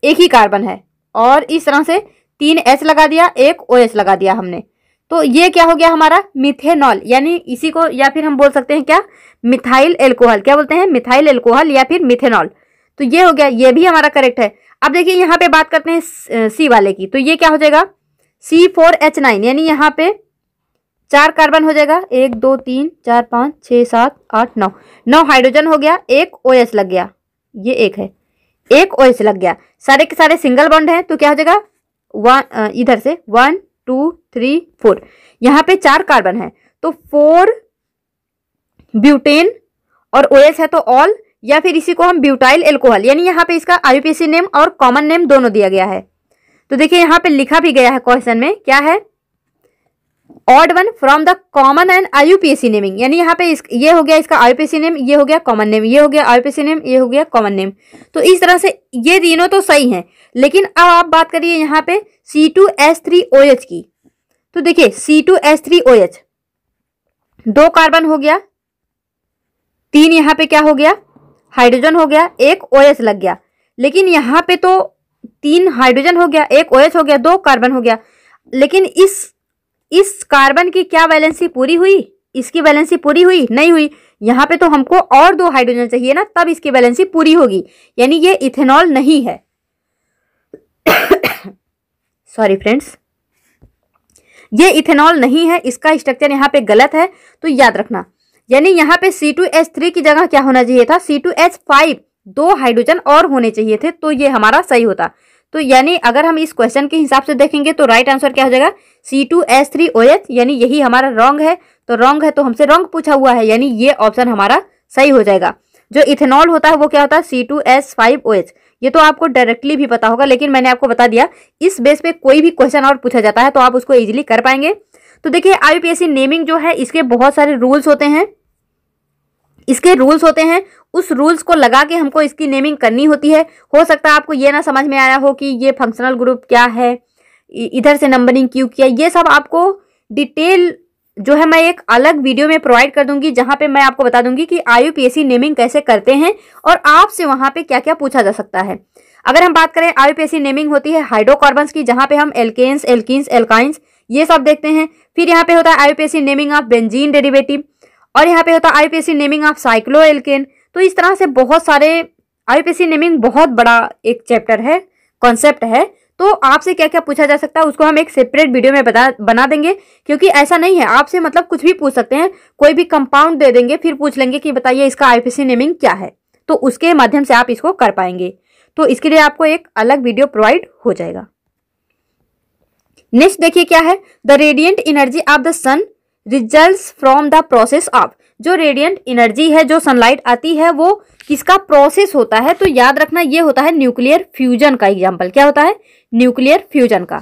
एक ही कार्बन है और इस तरह से तीन एच लगा दिया एक ओ एच लगा दिया हमने तो ये क्या हो गया हमारा मिथेनॉल यानी इसी को या फिर हम बोल सकते हैं क्या मिथाइल एल्कोहल क्या बोलते हैं मिथाइल एल्कोहल या फिर मिथेनॉल तो ये हो गया ये भी हमारा करेक्ट है अब देखिए यहाँ पे बात करते हैं सी वाले की तो ये क्या हो जाएगा सी फोर एच नाइन यानी यहाँ पे चार कार्बन हो जाएगा एक दो तीन चार पाँच छः सात आठ नौ नौ हाइड्रोजन हो गया एक ओ एस लग गया ये एक है एक ओ एच लग गया सारे के सारे सिंगल बॉन्ड है तो क्या हो जाएगा वन इधर से वन टू थ्री फोर यहाँ पे चार कार्बन तो है तो फोर ब्यूटेन और ओ है तो ऑल या फिर इसी को हम ब्यूटाइल एल्कोहल यानी यहाँ पे इसका आईपीसी नेम और कॉमन नेम दोनों दिया गया है तो देखिए यहाँ पे लिखा भी गया है क्वेश्चन में क्या है odd one from the common and IUPAC naming यानी यहाँ पे इस, ये हो गया इसका आईयूपीएसी नेम ये हो गया कॉमन नेम ये हो गया आईयूपीएसी नेम ये हो गया कॉमन नेम तो इस तरह से ये तीनों तो सही हैं लेकिन अब आप बात करिए यहाँ पे C two S three O H की तो देखिए C two S three O H दो कार्बन हो गया तीन यहाँ पे क्या हो गया हाइड्रोजन हो गया एक ओ एच लग गया लेकिन यहाँ पे तो तीन हाइड्रोजन हो गया एक ओ एच हो गया दो कार्बन हो गया लेकिन इस इस कार्बन की क्या वैलेंसी पूरी हुई इसकी वैलेंसी पूरी हुई नहीं हुई यहाँ पे तो हमको और दो हाइड्रोजन चाहिए ना तब इसकी वैलेंसी पूरी होगी यानी ये इथेनॉल नहीं है सॉरी फ्रेंड्स ये इथेनॉल नहीं है इसका स्ट्रक्चर यहाँ पे गलत है तो याद रखना यानी यहाँ पे C2H3 की जगह क्या होना चाहिए था C2H5 दो हाइड्रोजन और होने चाहिए थे तो ये हमारा सही होता तो यानी अगर हम इस क्वेश्चन के हिसाब से देखेंगे तो राइट आंसर क्या हो जाएगा C two S three O H यानी यही हमारा रॉन्ग है तो रॉन्ग है तो हमसे रॉन्ग पूछा हुआ है यानी ये ऑप्शन हमारा सही हो जाएगा जो इथेनॉल होता है वो क्या होता है C two S five O H ये तो आपको डायरेक्टली भी पता होगा लेकिन मैंने आपको बता दिया इस बेस पे कोई भी क्वेश्चन और पूछा जाता है तो आप उसको इजीली कर पाएंगे तो देखिए सी नेमिंग जो है इसके बहुत सारे रूल्स होते हैं इसके रूल्स होते हैं उस रूल्स को लगा के हमको इसकी नेमिंग करनी होती है हो सकता है आपको ये ना समझ में आया हो कि ये फंक्शनल ग्रुप क्या है इधर से नंबरिंग क्यों किया ये सब आपको डिटेल जो है मैं एक अलग वीडियो में प्रोवाइड कर दूंगी जहां पे मैं आपको बता दूंगी कि आईयूपीएससी नेमिंग कैसे करते हैं और आपसे वहां पे क्या क्या पूछा जा सकता है अगर हम बात करें आईयूपीएससी नेमिंग होती है हाइड्रोकार्बन्स की जहां पे हम एल्केन्स एल्किन्स एल्काइंस ये सब देखते हैं फिर यहाँ पे होता है IUPSC naming of benzene derivative और यहाँ पे होता है IPSC naming of cycloalkane तो इस तरह से बहुत सारे आईपीएससी नेमिंग बहुत बड़ा एक चैप्टर है कॉन्सेप्ट है तो आपसे क्या क्या पूछा जा सकता है उसको हम एक सेपरेट वीडियो में बता बना देंगे क्योंकि ऐसा नहीं है आपसे मतलब कुछ भी पूछ सकते हैं कोई भी कंपाउंड दे देंगे फिर पूछ लेंगे कि बताइए इसका आईपीसी नेमिंग क्या है तो उसके माध्यम से आप इसको कर पाएंगे तो इसके लिए आपको एक अलग वीडियो प्रोवाइड हो जाएगा नेक्स्ट देखिए क्या है the radiant energy of the sun result from the process of जो रेडियंट एनर्जी है जो सनलाइट आती है वो किसका प्रोसेस होता है तो याद रखना ये होता है न्यूक्लियर फ्यूजन का एग्जाम्पल क्या होता है न्यूक्लियर फ्यूजन का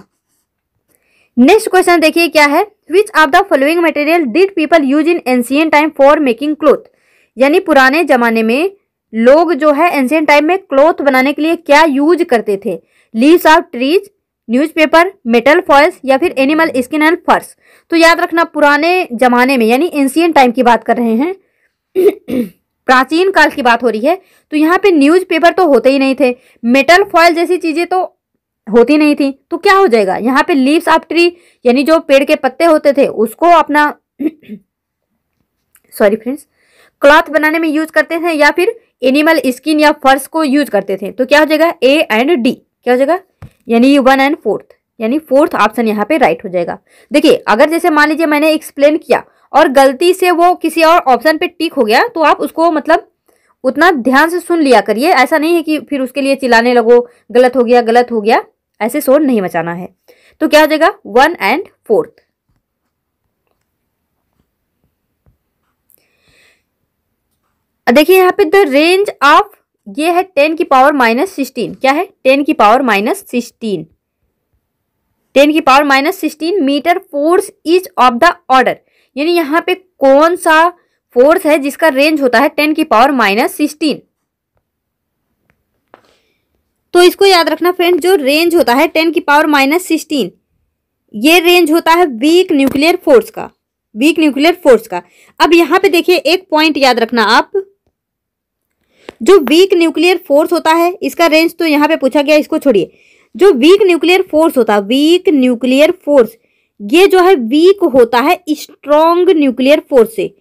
नेक्स्ट क्वेश्चन देखिए क्या है which of the following material did people use in ancient time for making cloth यानी पुराने जमाने में लोग जो है एंशियन टाइम में क्लोथ बनाने के लिए क्या यूज करते थे leaves of trees newspaper metal foils या फिर एनिमल स्किन एंड फर्स तो याद रखना पुराने जमाने में यानी एंशियन टाइम की बात कर रहे हैं प्राचीन काल की बात हो रही है तो यहाँ पे न्यूज़पेपर तो होते ही नहीं थे मेटल फॉयल जैसी चीज़ें तो होती नहीं थी तो क्या हो जाएगा यहाँ पे लीव्स ऑफ ट्री यानी जो पेड़ के पत्ते होते थे उसको अपना सॉरी फ्रेंड्स क्लॉथ बनाने में यूज करते थे या फिर एनिमल स्किन या फर्श को यूज करते थे तो क्या हो जाएगा ए एंड डी क्या हो जाएगा यानी वन एंड फोर्थ यानी फोर्थ ऑप्शन यहाँ पे राइट हो जाएगा देखिए अगर जैसे मान लीजिए मैंने एक्सप्लेन किया और गलती से वो किसी और ऑप्शन पे टिक हो गया तो आप उसको मतलब उतना ध्यान से सुन लिया करिए ऐसा नहीं है कि फिर उसके लिए चिल्लाने लगो गलत हो गया गलत हो गया ऐसे शोर नहीं मचाना है तो क्या हो जाएगा वन एंड फोर्थ देखिए यहाँ पे द रेंज ऑफ ये है टेन की पावर माइनस सिक्सटीन क्या है टेन की पावर माइनस सिक्सटीन टेन की power minus sixteen metre force is of the order यानी यहाँ पे कौन सा फोर्स है जिसका रेंज होता है टेन की पावर माइनस सिक्सटीन तो इसको याद रखना फ्रेंड जो रेंज होता है टेन की पावर माइनस सिक्सटीन ये रेंज होता है वीक न्यूक्लियर फोर्स का वीक न्यूक्लियर फोर्स का अब यहाँ पे देखिए एक पॉइंट याद रखना आप जो वीक न्यूक्लियर फोर्स होता है इसका रेंज तो यहाँ पे पूछा गया इसको छोड़िए जो वीक न्यूक्लियर फोर्स होता है वीक न्यूक्लियर फोर्स ये जो है वीक होता है स्ट्रॉन्ग न्यूक्लियर फोर्स से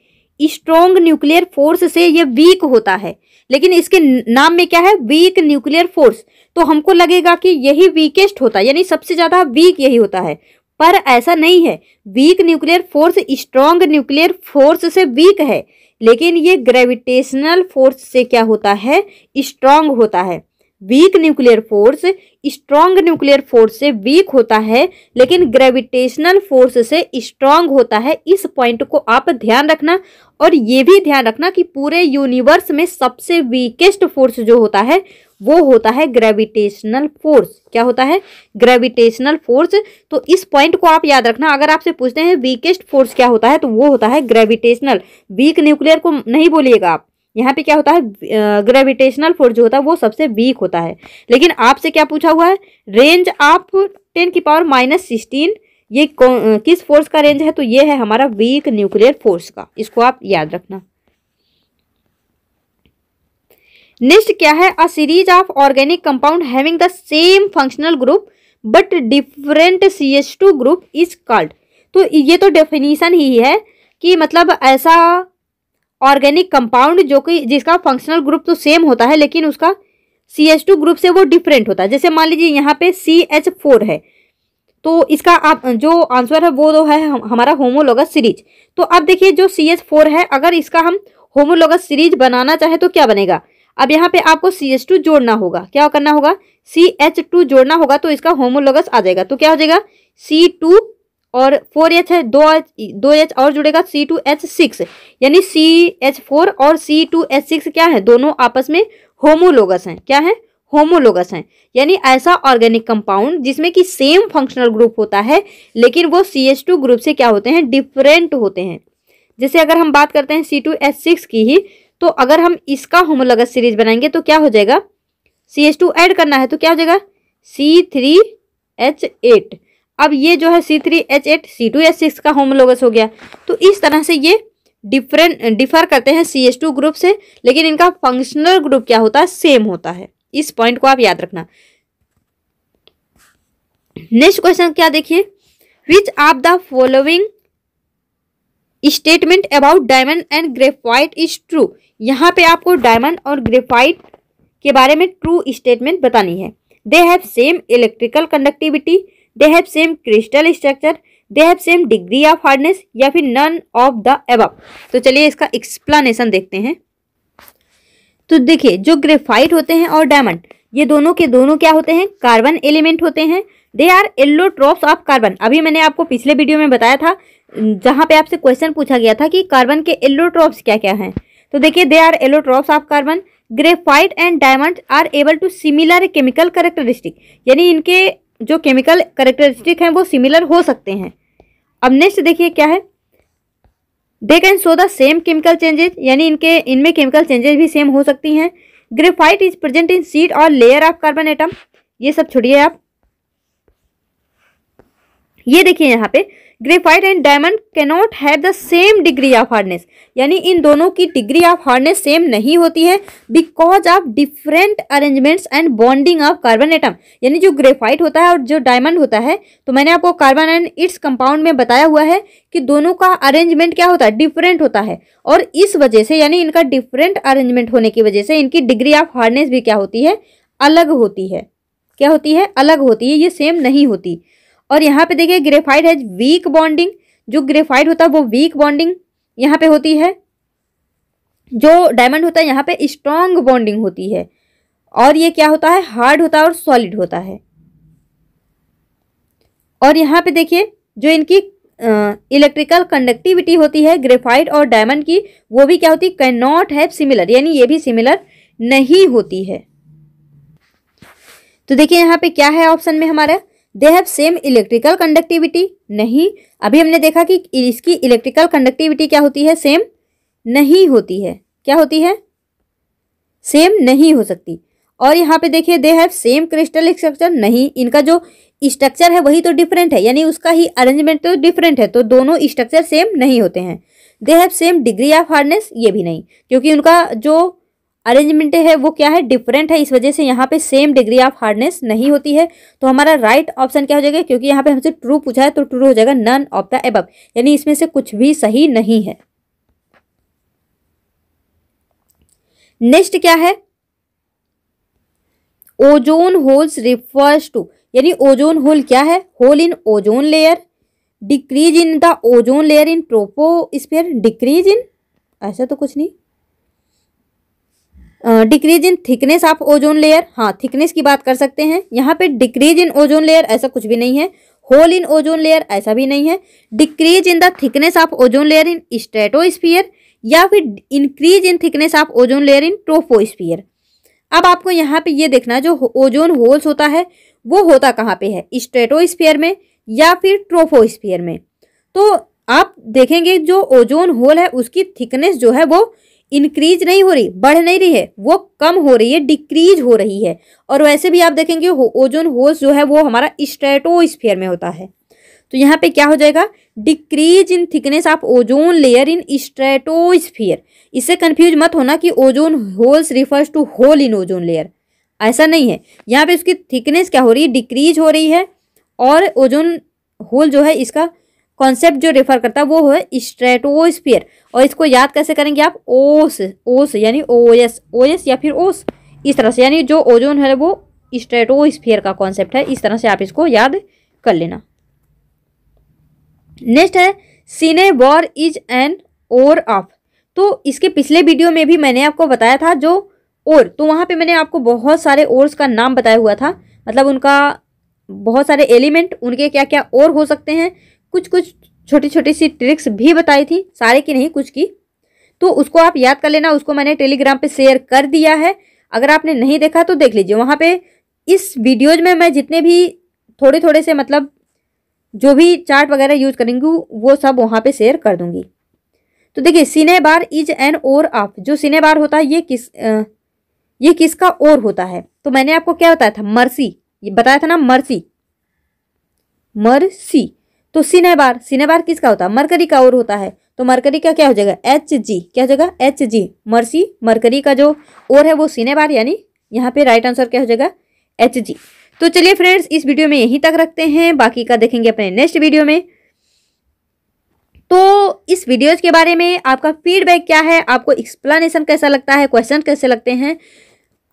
स्ट्रॉन्ग न्यूक्लियर फोर्स से ये वीक होता है लेकिन इसके नाम में क्या है वीक न्यूक्लियर फोर्स तो हमको लगेगा कि यही वीकेस्ट होता है यानी सबसे ज़्यादा वीक यही होता है पर ऐसा नहीं है weak nuclear force strong nuclear force से वीक है लेकिन ये ग्रेविटेशनल फोर्स से क्या होता है स्ट्रोंग होता है weak nuclear force strong nuclear force से वीक होता है लेकिन ग्रेविटेशनल फोर्स से स्ट्रांग होता है इस पॉइंट को आप ध्यान रखना और ये भी ध्यान रखना कि पूरे यूनिवर्स में सबसे वीकेस्ट फोर्स जो होता है वो होता है ग्रेविटेशनल फोर्स क्या होता है ग्रेविटेशनल फोर्स तो इस पॉइंट को आप याद रखना अगर आपसे पूछते हैं वीकेस्ट फोर्स क्या होता है तो वो होता है ग्रेविटेशनल वीक न्यूक्लियर को नहीं बोलिएगा आप यहाँ पे क्या होता है ग्रेविटेशनल फोर्स जो होता है वो सबसे वीक होता है लेकिन आपसे क्या पूछा हुआ है रेंज ऑफ टेन की पावर माइनस सिक्सटीन ये किस फोर्स का रेंज है तो ये है हमारा वीक न्यूक्लियर फोर्स का इसको आप याद रखना नेक्स्ट क्या है a series of organic compound having the same functional group but different C H two group is called तो ये तो डेफिनीसन ही है कि मतलब ऐसा ऑर्गेनिक कंपाउंड जो कि जिसका फंक्शनल ग्रुप तो सेम होता है लेकिन उसका सी एच टू ग्रुप से वो डिफरेंट होता है जैसे मान लीजिए यहाँ पे सी एच फोर है तो इसका आप जो आंसर है वो तो है हम, हमारा होमोलोगस सीरीज तो अब देखिए जो सी एच फोर है अगर इसका हम होमोलोगस सीरीज बनाना चाहे तो क्या बनेगा अब यहाँ पे आपको सी एच टू जोड़ना होगा क्या करना होगा सी एच टू जोड़ना होगा तो इसका होमोलोगस आ जाएगा तो क्या हो जाएगा सी टू और फोर एच है दो एच दो एच और जुड़ेगा सी टू एच सिक्स यानी सी एच फोर और सी टू एच सिक्स क्या है दोनों आपस में होमोलोगस हैं क्या है होमोलोगस हैं यानी ऐसा ऑर्गेनिक कंपाउंड जिसमें कि सेम फंक्शनल ग्रुप होता है लेकिन वो सी एच टू ग्रुप से क्या होते हैं डिफरेंट होते हैं जैसे अगर हम बात करते हैं सी टू एच सिक्स की ही तो अगर हम इसका होमोलोगस सीरीज बनाएंगे तो क्या हो जाएगा सी एच टू एड करना है तो क्या हो जाएगा सी थ्री एच एट अब ये जो है C three H eight C two H six का होमोलोगस हो गया तो इस तरह से ये डिफरेंट डिफर करते हैं सी एच टू ग्रुप से लेकिन इनका फंक्शनल ग्रुप क्या होता है सेम होता है इस पॉइंट को आप याद रखना नेक्स्ट क्वेश्चन क्या देखिए विच आप the following statement about diamond and graphite is true यहाँ पे आपको डायमंड और ग्रेफाइट के बारे में ट्रू स्टेटमेंट बतानी है they have same electrical conductivity they have same crystal structure they have same degree of hardness या फिर नन ऑफ द एब तो चलिए इसका एक्सप्लानशन देखते हैं तो देखिए जो ग्रेफाइट होते हैं और डायमंड ये दोनों के दोनों क्या होते हैं कार्बन एलिमेंट होते हैं they are allotropes of carbon अभी मैंने आपको पिछले वीडियो में बताया था जहाँ पे आपसे क्वेश्चन पूछा गया था कि कार्बन के येल्लो ट्रॉप्स क्या क्या हैं तो देखिए they are allotropes of carbon graphite and diamond are able to similar chemical characteristic यानी इनके जो केमिकल करेक्टरिस्टिक हैं वो सिमिलर हो सकते हैं अब नेक्स्ट देखिए क्या है they can show the same chemical changes यानी इनके इनमें केमिकल चेंजेज भी सेम हो सकती हैं graphite is present in seed और लेयर ऑफ कार्बन एटम ये सब छोड़िए आप ये देखिए यहाँ पे graphite and diamond cannot have the same degree of hardness यानी इन दोनों की डिग्री ऑफ हार्डनेस सेम नहीं होती है because of different arrangements and bonding of carbon atom यानी जो ग्रेफाइट होता है और जो डायमंड होता है तो मैंने आपको कार्बन एंड इट्स कंपाउंड में बताया हुआ है कि दोनों का अरेंजमेंट क्या होता है डिफरेंट होता है और इस वजह से यानी इनका डिफरेंट अरेंजमेंट होने की वजह से इनकी डिग्री ऑफ हार्डनेस भी क्या होती है अलग होती है क्या होती है अलग होती है ये सेम नहीं होती और यहाँ पे देखिए ग्रेफाइड हैज वीक बॉन्डिंग जो ग्रेफाइड होता है वो वीक बॉन्डिंग यहाँ पे होती है जो डायमंड होता है यहाँ पे स्ट्रॉन्ग बॉन्डिंग होती है और ये क्या होता है हार्ड होता है और सॉलिड होता है और यहाँ पे देखिए जो इनकी इलेक्ट्रिकल कंडक्टिविटी होती है ग्रेफाइड और डायमंड की वो भी क्या होती है कैन नॉट हैव सिमिलर यानी ये भी सिमिलर नहीं होती है तो देखिए यहाँ पे क्या है ऑप्शन में हमारा they have same electrical conductivity नहीं अभी हमने देखा कि इसकी इलेक्ट्रिकल कंडक्टिविटी क्या होती है सेम नहीं होती है क्या होती है सेम नहीं हो सकती और यहाँ पे देखिए they have same crystal structure नहीं इनका जो स्ट्रक्चर है वही तो डिफरेंट है यानी उसका ही अरेंजमेंट तो डिफरेंट है तो दोनों स्ट्रक्चर सेम नहीं होते हैं they have same degree of hardness ये भी नहीं क्योंकि उनका जो अरेंजमेंट है वो क्या है डिफरेंट है इस वजह से यहाँ पे सेम डिग्री ऑफ हार्डनेस नहीं होती है तो हमारा राइट right ऑप्शन क्या हो जाएगा क्योंकि यहाँ पे हमसे ट्रू पूछा है तो ट्रू हो जाएगा नन ऑफ द एबब यानी इसमें से कुछ भी सही नहीं है नेक्स्ट क्या है ओजोन होल्स रिफर्स टू यानी ओजोन होल क्या है hole in ozone layer decrease in the ozone layer in troposphere decrease in ऐसा तो कुछ नहीं decrease in thickness of ozone layer हाँ थिकनेस की बात कर सकते हैं यहाँ पे डिक्रीज इन ओजोन लेयर ऐसा कुछ भी नहीं है होल इन ओजोन लेयर ऐसा भी नहीं है decrease in the thickness of ozone layer in stratosphere या फिर increase in thickness of ozone layer in troposphere अब आपको यहाँ पे ये देखना जो ओजोन होल्स होता है वो होता कहाँ पे है स्ट्रेटोस्फीयर में या फिर ट्रोफोस्फियर में तो आप देखेंगे जो ओजोन होल है उसकी थिकनेस जो है वो इंक्रीज नहीं हो रही बढ़ नहीं रही है वो कम हो रही है डिक्रीज हो रही है और वैसे भी आप देखेंगे ओजोन होल्स जो है वो हमारा स्ट्रेटोस्फीयर में होता है तो यहाँ पे क्या हो जाएगा decrease in thickness of ozone layer in stratosphere इससे कंफ्यूज मत होना कि ozone holes refers to hole in ozone layer ऐसा नहीं है यहाँ पे उसकी थिकनेस क्या हो रही है डिक्रीज हो रही है और ओजोन होल जो है इसका कॉन्सेप्ट जो रेफर करता है वो है स्ट्रेटोस्फियर और इसको याद कैसे करेंगे आप ओस ओस यानी ओ एस ओ एस या फिर ओस इस तरह से यानी जो ओजोन है वो स्ट्रेटोस्फियर का कॉन्सेप्ट है इस तरह से आप इसको याद कर लेना नेक्स्ट है cinnabar is an ore of तो इसके पिछले वीडियो में भी मैंने आपको बताया था जो और तो वहाँ पे मैंने आपको बहुत सारे ओर्स का नाम बताया हुआ था मतलब उनका बहुत सारे एलिमेंट उनके क्या क्या और हो सकते हैं कुछ कुछ छोटी छोटी सी ट्रिक्स भी बताई थी सारे की नहीं कुछ की तो उसको आप याद कर लेना उसको मैंने टेलीग्राम पे शेयर कर दिया है अगर आपने नहीं देखा तो देख लीजिए वहाँ पे इस वीडियोज में मैं जितने भी थोड़े थोड़े से मतलब जो भी चार्ट वगैरह यूज करेंगी वो सब वहाँ पे शेयर कर दूंगी तो देखिए cinnabar is an ore of जो सिने बार होता है ये किस आ, ये किसका और होता है तो मैंने आपको क्या बताया था मर्सी ये बताया था ना मर्सी मर्सी तो सिनेबार सिनेबार किसका होता है मरकरी का और होता है तो मरकरी का क्या हो जाएगा एच जी क्या हो जाएगा एच जी मर्सी मरकरी का जो और है वो सिनेबार यानी यहाँ पे राइट आंसर क्या हो जाएगा एच जी तो चलिए फ्रेंड्स इस वीडियो में यहीं तक रखते हैं बाकी का देखेंगे अपने नेक्स्ट वीडियो में तो इस वीडियोज के बारे में आपका फीडबैक क्या है आपको एक्सप्लेनेशन कैसा लगता है क्वेश्चन कैसे लगते हैं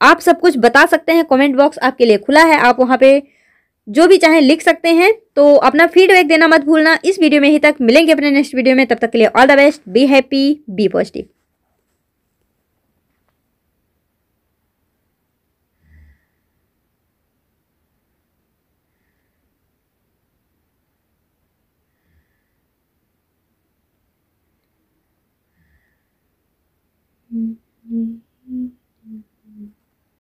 आप सब कुछ बता सकते हैं कमेंट बॉक्स आपके लिए खुला है आप वहाँ पे जो भी चाहें लिख सकते हैं तो अपना फीडबैक देना मत भूलना इस वीडियो में ही तक मिलेंगे अपने नेक्स्ट वीडियो में तब तक के लिए all the best be happy be positive